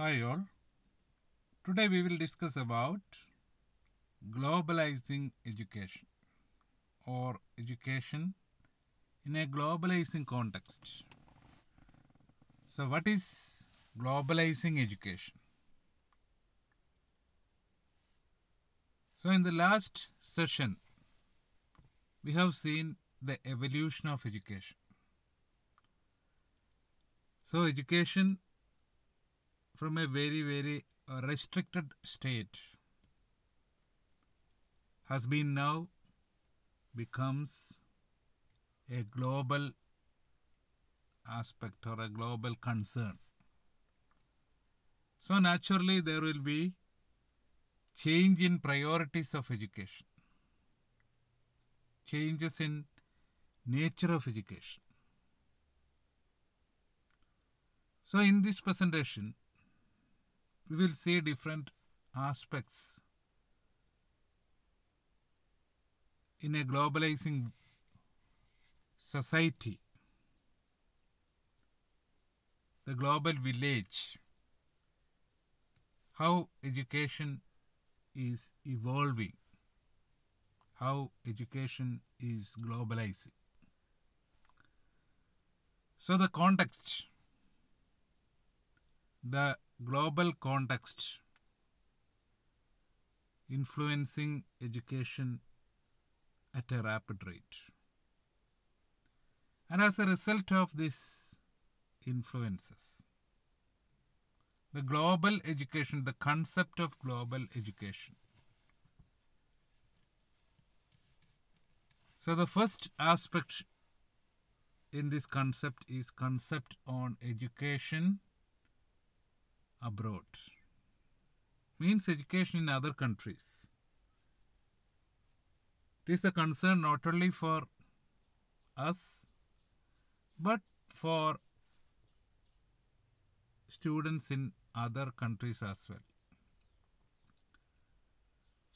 Hi all. Today we will discuss about globalizing education or education in a globalizing context. So what is globalizing education? So in the last session we have seen the evolution of education. So education from a very, very uh, restricted state has been now becomes a global aspect or a global concern. So, naturally, there will be change in priorities of education, changes in nature of education. So, in this presentation, we will see different aspects in a globalizing society. The global village, how education is evolving, how education is globalizing. So, the context, the global context influencing education at a rapid rate. And as a result of these influences, the global education, the concept of global education. So the first aspect in this concept is concept on education abroad means education in other countries. It is a concern not only for us but for students in other countries as well.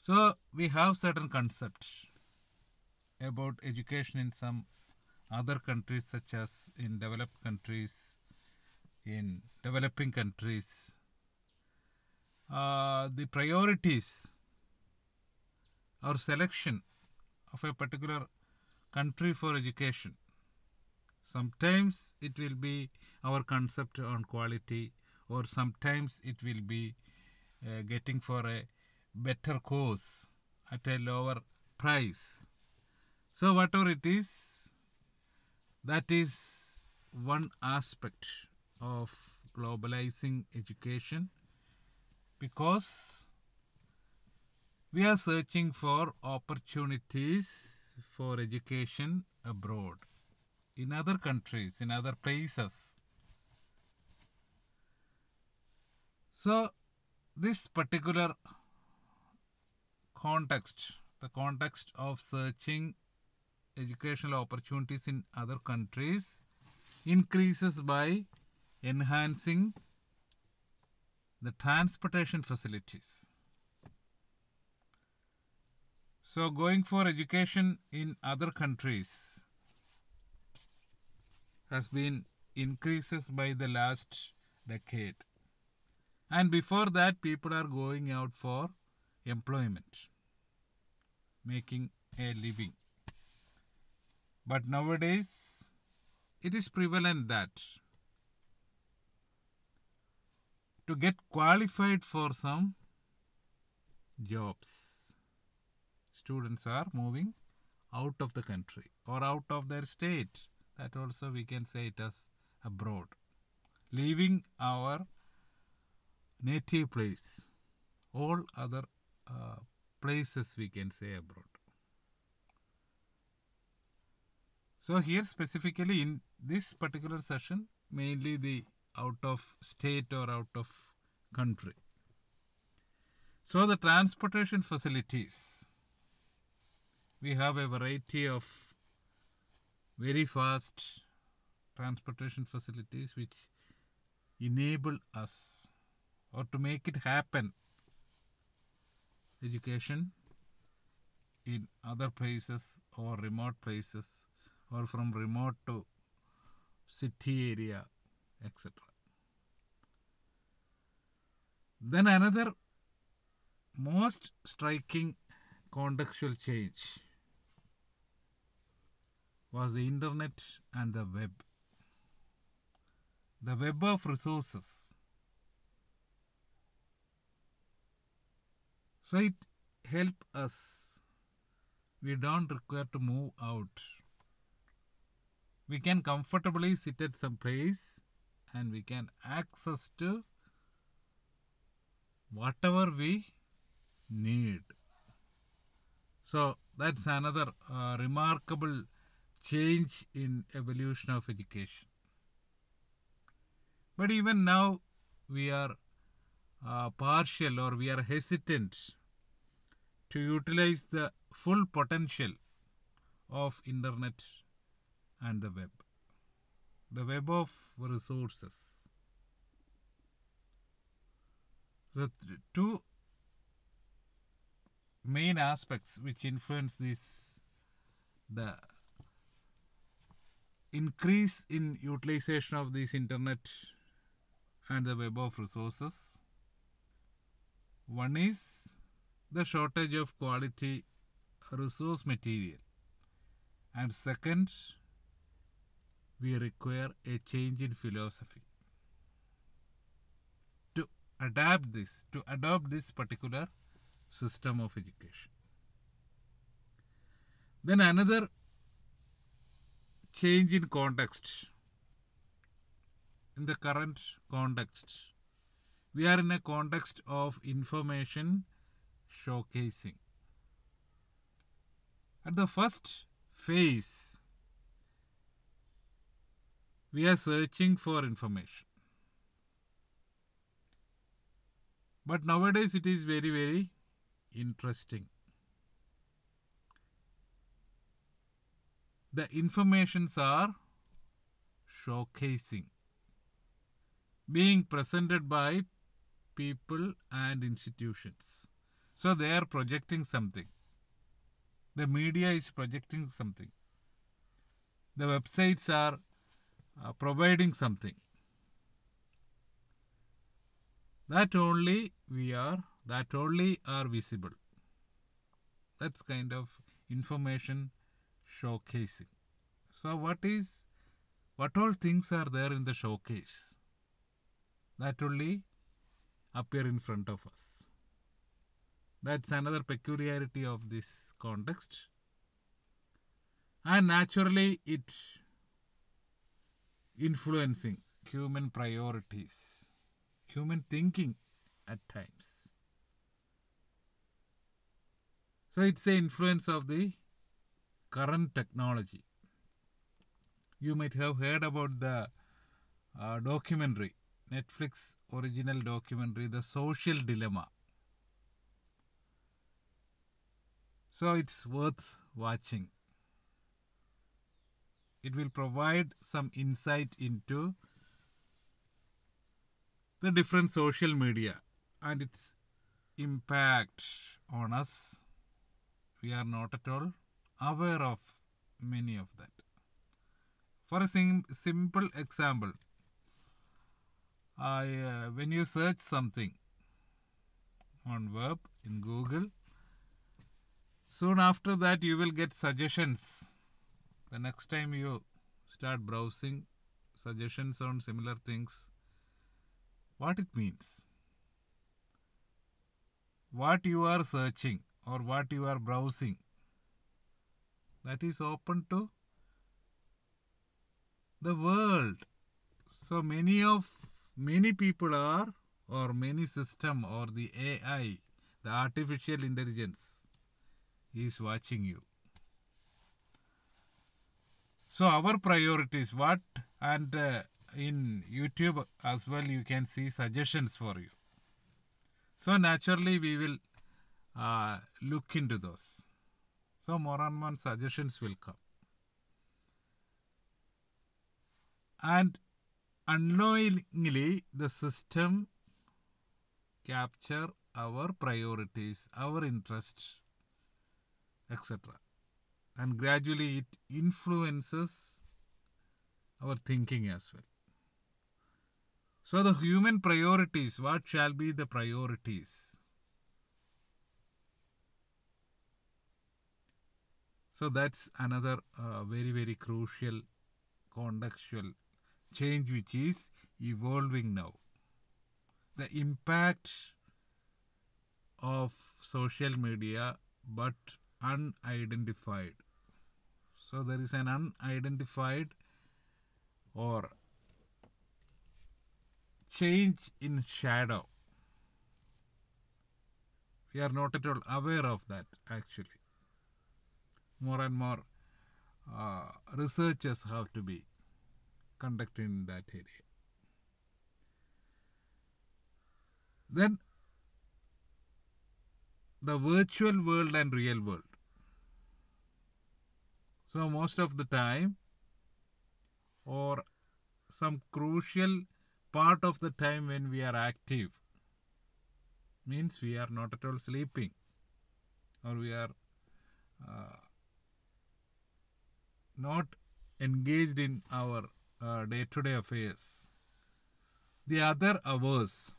So we have certain concepts about education in some other countries such as in developed countries in developing countries, uh, the priorities or selection of a particular country for education. Sometimes it will be our concept on quality, or sometimes it will be uh, getting for a better course at a lower price. So, whatever it is, that is one aspect of globalizing education because we are searching for opportunities for education abroad in other countries in other places so this particular context the context of searching educational opportunities in other countries increases by enhancing the transportation facilities. So going for education in other countries has been increases by the last decade. And before that, people are going out for employment, making a living. But nowadays, it is prevalent that to get qualified for some jobs. Students are moving out of the country or out of their state. That also we can say it as abroad. Leaving our native place. All other uh, places we can say abroad. So here specifically in this particular session, mainly the out of state or out of country. So the transportation facilities. We have a variety of very fast transportation facilities which enable us or to make it happen education in other places or remote places or from remote to city area etc. Then another most striking contextual change was the internet and the web. The web of resources. So it helped us. We don't require to move out. We can comfortably sit at some place and we can access to whatever we need. So that's another uh, remarkable change in evolution of education. But even now we are uh, partial or we are hesitant to utilize the full potential of internet and the web the web of resources. The two main aspects which influence this the increase in utilization of this internet and the web of resources. One is the shortage of quality resource material and second we require a change in philosophy. To adapt this, to adopt this particular system of education. Then another change in context. In the current context, we are in a context of information showcasing. At the first phase, we are searching for information. But nowadays it is very, very interesting. The informations are showcasing, being presented by people and institutions. So they are projecting something. The media is projecting something. The websites are uh, providing something. That only we are, that only are visible. That's kind of information showcasing. So what is, what all things are there in the showcase? That only appear in front of us. That's another peculiarity of this context. And naturally, it influencing human priorities, human thinking at times. So it's an influence of the current technology. You might have heard about the uh, documentary, Netflix original documentary, The Social Dilemma. So it's worth watching. It will provide some insight into the different social media and its impact on us. We are not at all aware of many of that. For a sim- simple example, I, uh, when you search something on web in Google, soon after that you will get suggestions the next time you start browsing suggestions on similar things what it means what you are searching or what you are browsing that is open to the world so many of many people are or many system or the ai the artificial intelligence is watching you so our priorities what and uh, in YouTube as well you can see suggestions for you. So naturally we will uh, look into those. So more and more suggestions will come. And unknowingly the system capture our priorities, our interests, etc and gradually it influences our thinking as well. So, the human priorities what shall be the priorities? So, that's another uh, very, very crucial contextual change which is evolving now. The impact of social media but unidentified so there is an unidentified or change in shadow. We are not at all aware of that actually. More and more uh, researches have to be conducted in that area. Then the virtual world and real world. So most of the time or some crucial part of the time when we are active means we are not at all sleeping or we are uh, not engaged in our uh, day-to-day affairs. The other hours,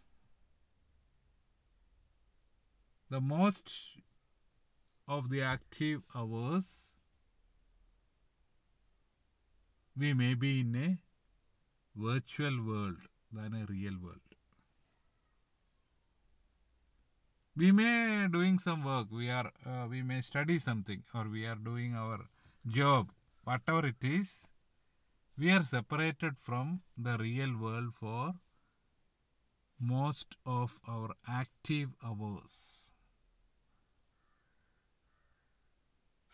the most of the active hours we may be in a virtual world than a real world. We may doing some work, we are uh, we may study something or we are doing our job, whatever it is, we are separated from the real world for most of our active hours.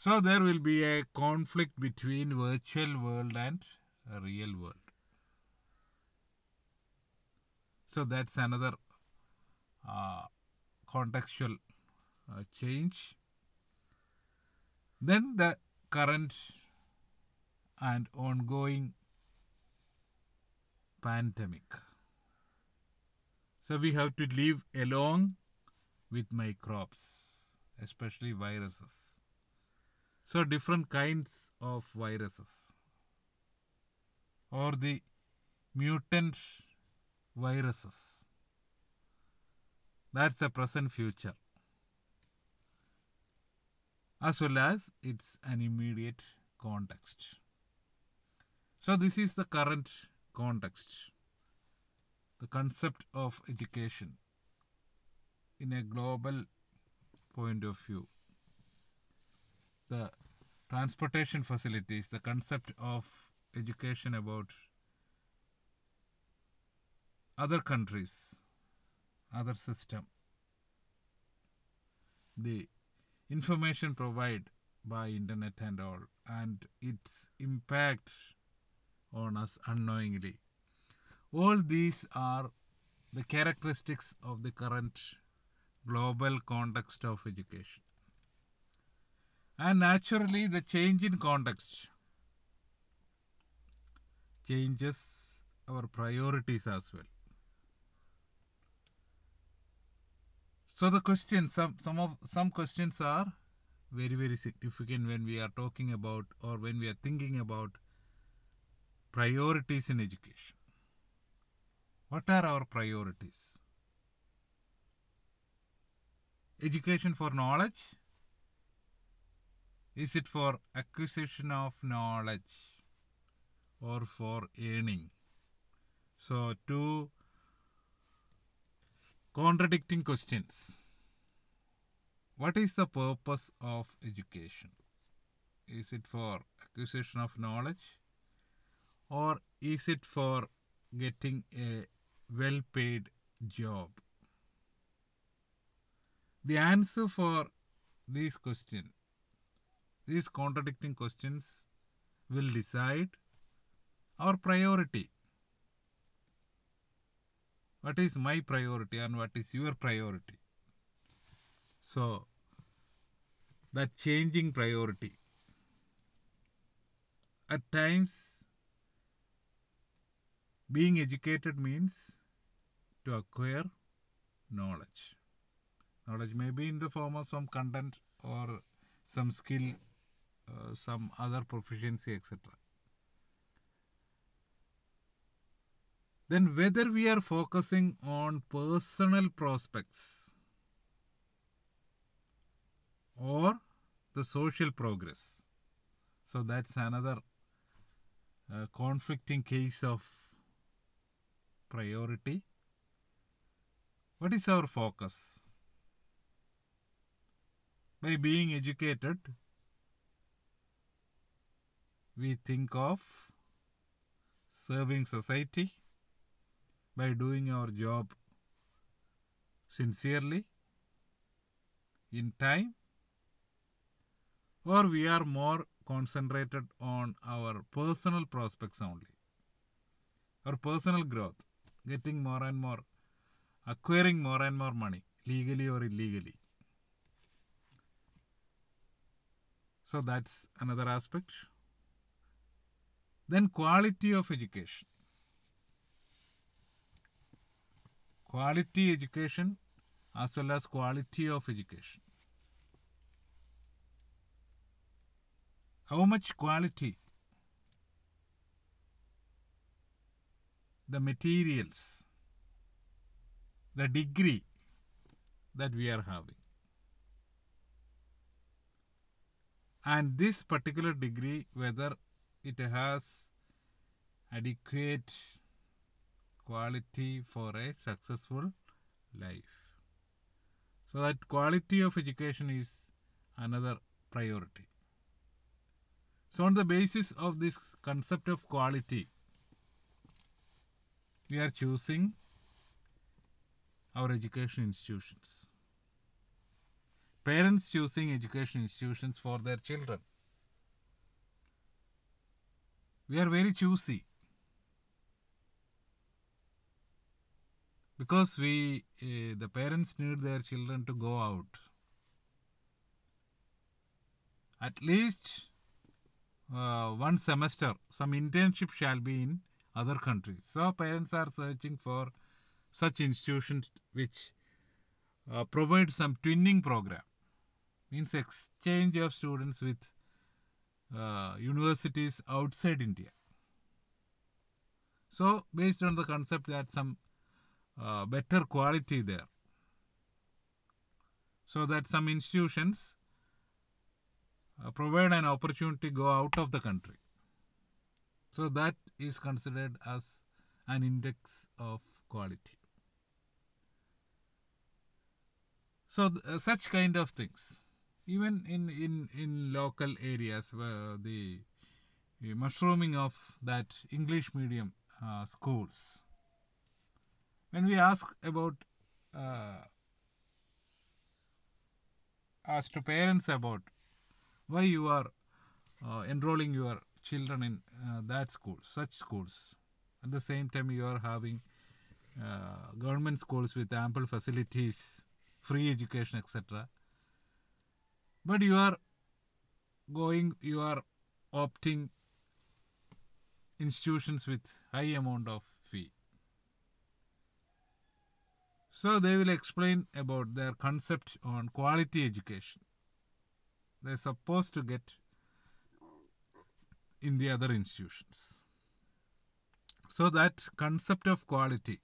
So there will be a conflict between virtual world and real world. So that's another uh, contextual uh, change. Then the current and ongoing pandemic. So we have to live along with microbes, especially viruses. So different kinds of viruses or the mutant viruses. That's the present future as well as its an immediate context. So this is the current context, the concept of education in a global point of view the transportation facilities, the concept of education about other countries, other system, the information provided by internet and all, and its impact on us unknowingly. All these are the characteristics of the current global context of education and naturally the change in context changes our priorities as well. So the questions, some some of some questions are very very significant when we are talking about or when we are thinking about priorities in education. What are our priorities? Education for knowledge, is it for acquisition of knowledge or for earning? So, two contradicting questions. What is the purpose of education? Is it for acquisition of knowledge or is it for getting a well paid job? The answer for this question these contradicting questions will decide our priority. What is my priority and what is your priority? So, that changing priority. At times, being educated means to acquire knowledge. Knowledge may be in the form of some content or some skill uh, some other proficiency, etc. Then, whether we are focusing on personal prospects or the social progress. So, that's another uh, conflicting case of priority. What is our focus? By being educated, we think of serving society by doing our job sincerely in time or we are more concentrated on our personal prospects only or personal growth getting more and more acquiring more and more money legally or illegally so that's another aspect then quality of education. Quality education as well as quality of education. How much quality? The materials, the degree that we are having. And this particular degree, whether it has adequate quality for a successful life. So that quality of education is another priority. So on the basis of this concept of quality, we are choosing our education institutions. Parents choosing education institutions for their children we are very choosy because we uh, the parents need their children to go out at least uh, one semester some internship shall be in other countries so parents are searching for such institutions which uh, provide some twinning program means exchange of students with uh, universities outside India. So, based on the concept that some uh, better quality there, so that some institutions uh, provide an opportunity to go out of the country. So, that is considered as an index of quality. So, th- uh, such kind of things even in in in local areas where the mushrooming of that english medium uh, schools when we ask about uh, ask to parents about why you are uh, enrolling your children in uh, that school such schools at the same time you are having uh, government schools with ample facilities free education etc but you are going you are opting institutions with high amount of fee so they will explain about their concept on quality education they're supposed to get in the other institutions so that concept of quality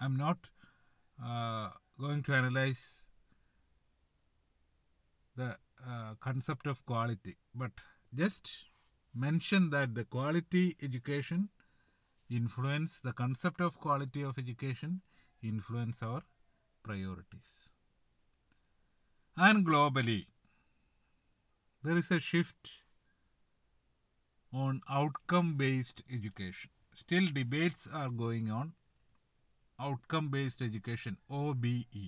i'm not uh, going to analyze the uh, concept of quality, but just mention that the quality education influence the concept of quality of education influence our priorities. And globally, there is a shift on outcome based education. Still, debates are going on. Outcome based education, OBE.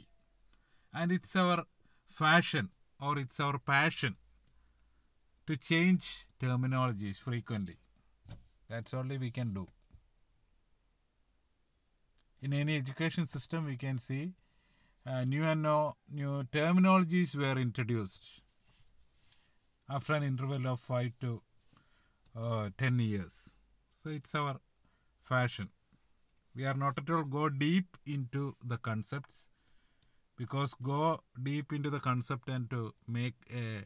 And it's our fashion or it's our passion to change terminologies frequently. That's only we can do. In any education system, we can see uh, new and no, new terminologies were introduced after an interval of 5 to uh, 10 years. So it's our fashion. We are not at all go deep into the concepts because go deep into the concept and to make a,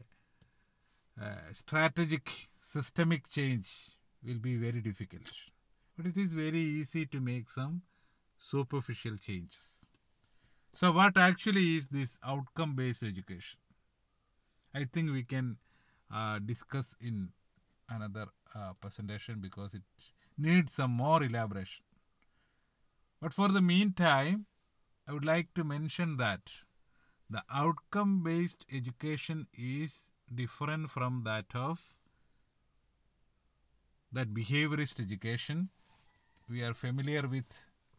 a strategic systemic change will be very difficult but it is very easy to make some superficial changes so what actually is this outcome based education i think we can uh, discuss in another uh, presentation because it needs some more elaboration but for the meantime I would like to mention that the outcome based education is different from that of that behaviorist education. We are familiar with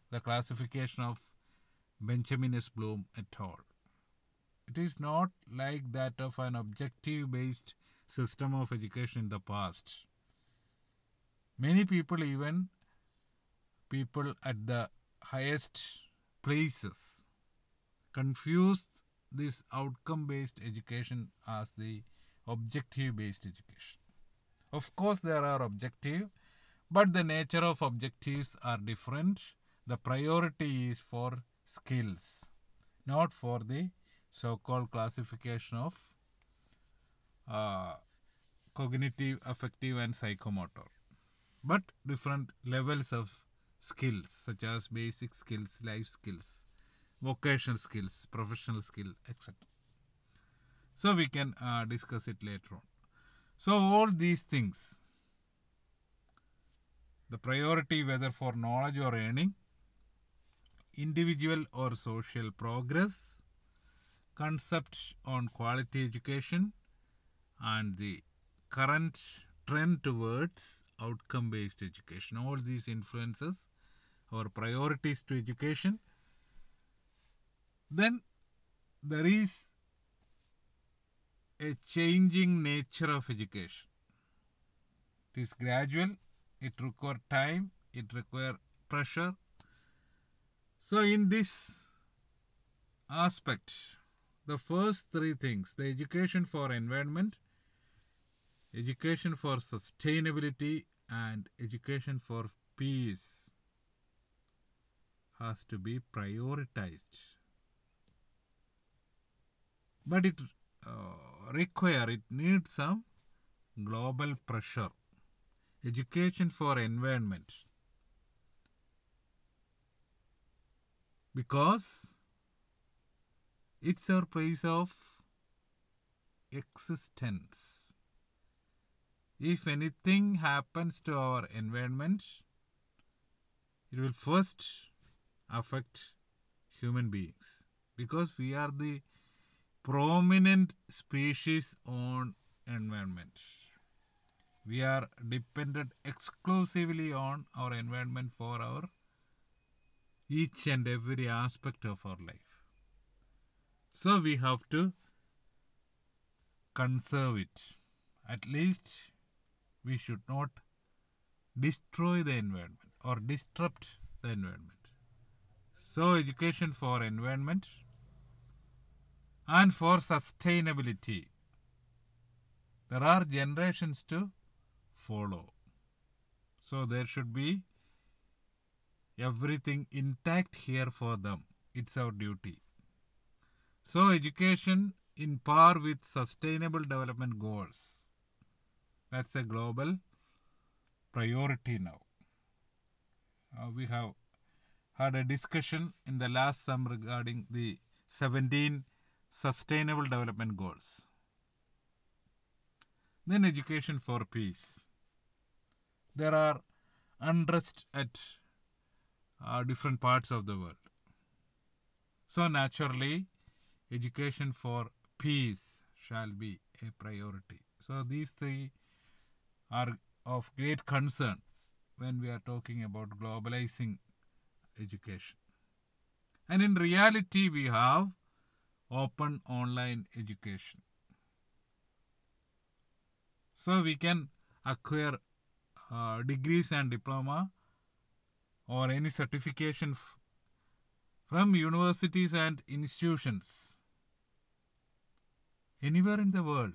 the classification of Benjamin S. Bloom at all. It is not like that of an objective based system of education in the past. Many people, even people at the highest places confused this outcome based education as the objective based education. Of course, there are objective, but the nature of objectives are different. The priority is for skills, not for the so called classification of uh, cognitive, affective, and psychomotor, but different levels of skills such as basic skills, life skills, vocational skills, professional skill, etc. So we can uh, discuss it later on. So all these things, the priority whether for knowledge or earning, individual or social progress, concepts on quality education, and the current trend towards outcome based education. All these influences our priorities to education. Then there is a changing nature of education. It is gradual, it requires time, it requires pressure. So, in this aspect, the first three things the education for environment, education for sustainability, and education for peace has to be prioritized. But it uh, require, it needs some global pressure. Education for environment. Because it's our place of existence. If anything happens to our environment, it will first affect human beings because we are the prominent species on environment we are dependent exclusively on our environment for our each and every aspect of our life so we have to conserve it at least we should not destroy the environment or disrupt the environment so, education for environment and for sustainability. There are generations to follow. So, there should be everything intact here for them. It's our duty. So, education in par with sustainable development goals. That's a global priority now. Uh, we have had a discussion in the last sum regarding the 17 Sustainable Development Goals. Then education for peace. There are unrest at uh, different parts of the world. So naturally, education for peace shall be a priority. So these three are of great concern when we are talking about globalizing education. And in reality, we have open online education. So we can acquire uh, degrees and diploma or any certification from universities and institutions anywhere in the world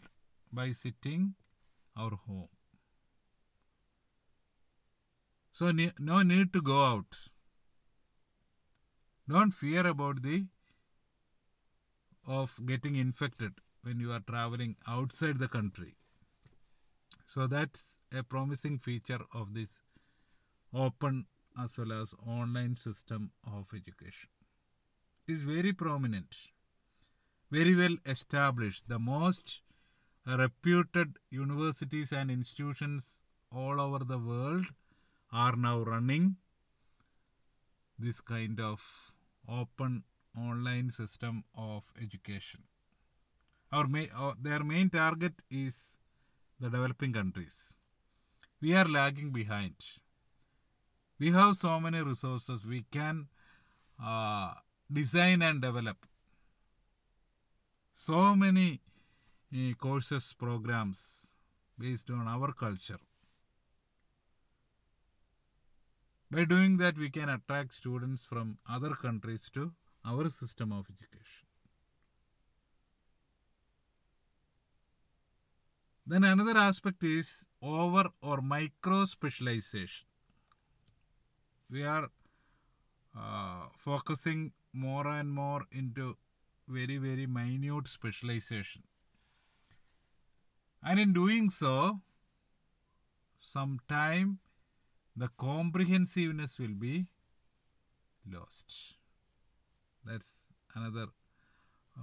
by sitting our home. So, no need to go out don't fear about the of getting infected when you are traveling outside the country so that's a promising feature of this open as well as online system of education it is very prominent very well established the most reputed universities and institutions all over the world are now running this kind of open online system of education. Our, ma their main target is the developing countries. We are lagging behind. We have so many resources we can uh, design and develop. So many uh, courses, programs based on our culture. By doing that, we can attract students from other countries to our system of education. Then another aspect is over or micro specialization. We are uh, focusing more and more into very, very minute specialization. And in doing so, some time the comprehensiveness will be lost. That's another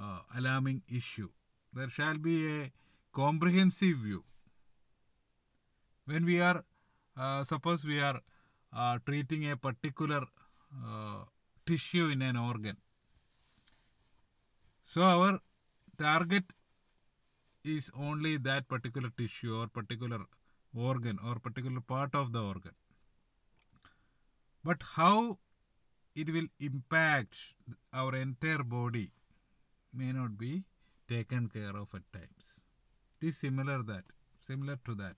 uh, alarming issue. There shall be a comprehensive view. When we are, uh, suppose we are uh, treating a particular uh, tissue in an organ. So our target is only that particular tissue or particular organ or particular part of the organ but how it will impact our entire body may not be taken care of at times. It is similar that similar to that.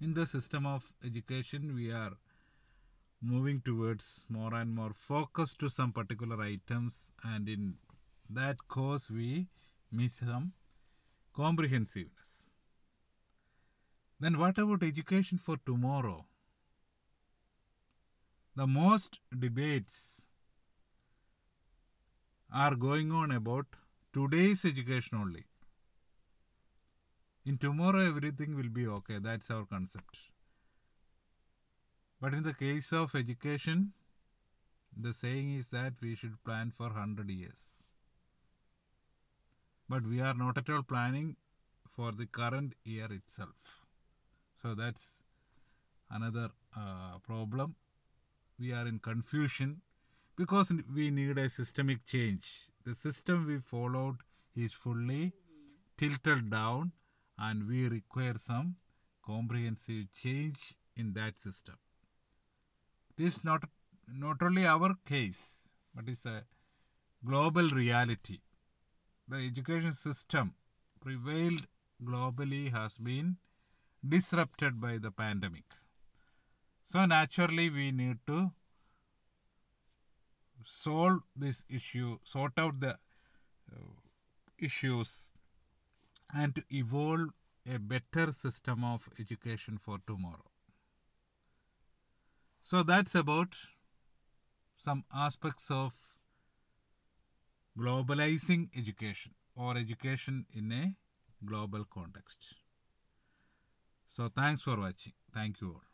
In the system of education, we are moving towards more and more focus to some particular items, and in that course, we miss some comprehensiveness. Then, what about education for tomorrow? the most debates are going on about today's education only. In tomorrow, everything will be okay. That's our concept. But in the case of education, the saying is that we should plan for 100 years. But we are not at all planning for the current year itself. So that's another uh, problem we are in confusion because we need a systemic change. The system we followed is fully tilted down and we require some comprehensive change in that system. This is not, not only our case, but it's a global reality. The education system prevailed globally has been disrupted by the pandemic. So naturally we need to solve this issue, sort out the uh, issues and to evolve a better system of education for tomorrow. So that's about some aspects of globalizing education or education in a global context. So thanks for watching. Thank you all.